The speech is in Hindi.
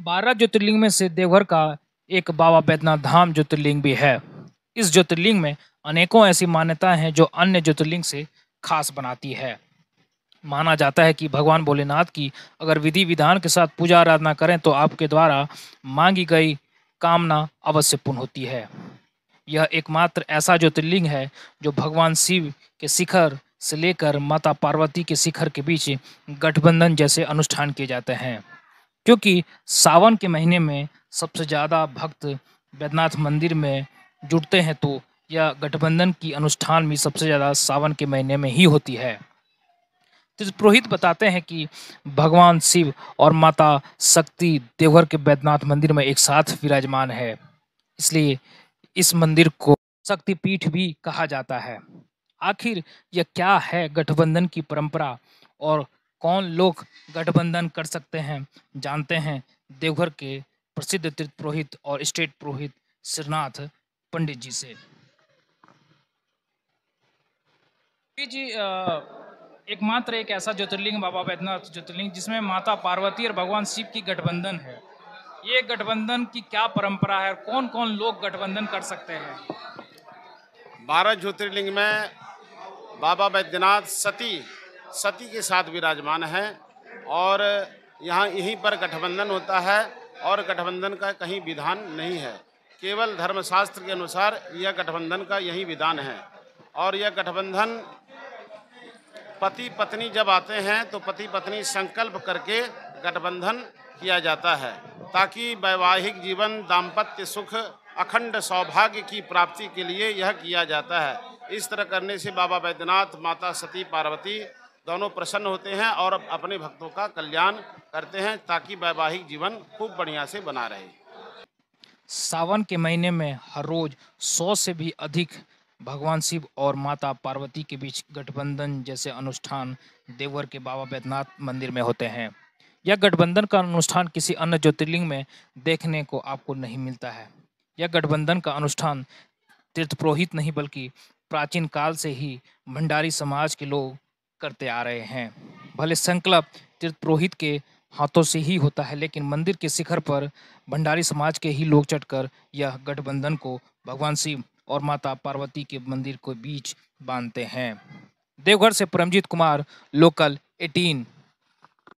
बारह ज्योतिर्लिंग में से देवघर का एक बाबा बैद्यनाथ धाम ज्योतिर्लिंग भी है इस ज्योतिर्लिंग में अनेकों ऐसी मान्यताएं हैं जो अन्य ज्योतिर्लिंग से खास बनाती है माना जाता है कि भगवान भोलेनाथ की अगर विधि विधान के साथ पूजा आराधना करें तो आपके द्वारा मांगी गई कामना अवश्य पूर्ण होती है यह एकमात्र ऐसा ज्योतिर्लिंग है जो भगवान शिव के शिखर से लेकर माता पार्वती के शिखर के बीच गठबंधन जैसे अनुष्ठान किए जाते हैं क्योंकि सावन के महीने में सबसे ज़्यादा भक्त बैद्यनाथ मंदिर में जुटते हैं तो यह गठबंधन की अनुष्ठान भी सबसे ज़्यादा सावन के महीने में ही होती है तो पुरोहित बताते हैं कि भगवान शिव और माता शक्ति देवघर के बैद्यनाथ मंदिर में एक साथ विराजमान है इसलिए इस मंदिर को शक्तिपीठ भी कहा जाता है आखिर यह क्या है गठबंधन की परंपरा और कौन लोग गठबंधन कर सकते हैं जानते हैं देवघर के प्रसिद्ध तीर्थ पुरोहित और स्टेट पुरोहित श्रीनाथ पंडित जी से जी एकमात्र एक ऐसा ज्योतिर्लिंग बाबा बैद्यनाथ ज्योतिर्लिंग जिसमें माता पार्वती और भगवान शिव की गठबंधन है ये गठबंधन की क्या परंपरा है और कौन कौन लोग गठबंधन कर सकते हैं बारह ज्योतिर्लिंग में बाबा बैद्यनाथ सती सती के साथ विराजमान है और यहाँ यहीं पर गठबंधन होता है और गठबंधन का कहीं विधान नहीं है केवल धर्मशास्त्र के अनुसार यह गठबंधन का यही विधान है और यह गठबंधन पति पत्नी जब आते हैं तो पति पत्नी संकल्प करके गठबंधन किया जाता है ताकि वैवाहिक जीवन दाम्पत्य सुख अखंड सौभाग्य की प्राप्ति के लिए यह किया जाता है इस तरह करने से बाबा बैद्यनाथ माता सती पार्वती दोनों प्रसन्न होते हैं और अपने भक्तों का कल्याण करते हैं ताकि वैवाहिक जीवन खूब बढ़िया से बना रहे सावन के महीने में हर रोज सौ से भी अधिक भगवान शिव और माता पार्वती के बीच गठबंधन जैसे अनुष्ठान देवर के बाबा बैद्यनाथ मंदिर में होते हैं यह गठबंधन का अनुष्ठान किसी अन्य ज्योतिर्लिंग में देखने को आपको नहीं मिलता है यह गठबंधन का अनुष्ठान तीर्थ पुरोहित नहीं बल्कि प्राचीन काल से ही भंडारी समाज के लोग करते आ रहे हैं भले संकल्प तीर्थ पुरोहित के हाथों से ही होता है लेकिन मंदिर के शिखर पर भंडारी समाज के ही लोग चढ़कर यह गठबंधन को भगवान शिव और माता पार्वती के मंदिर के बीच बांधते हैं देवघर से परमजीत कुमार लोकल एटीन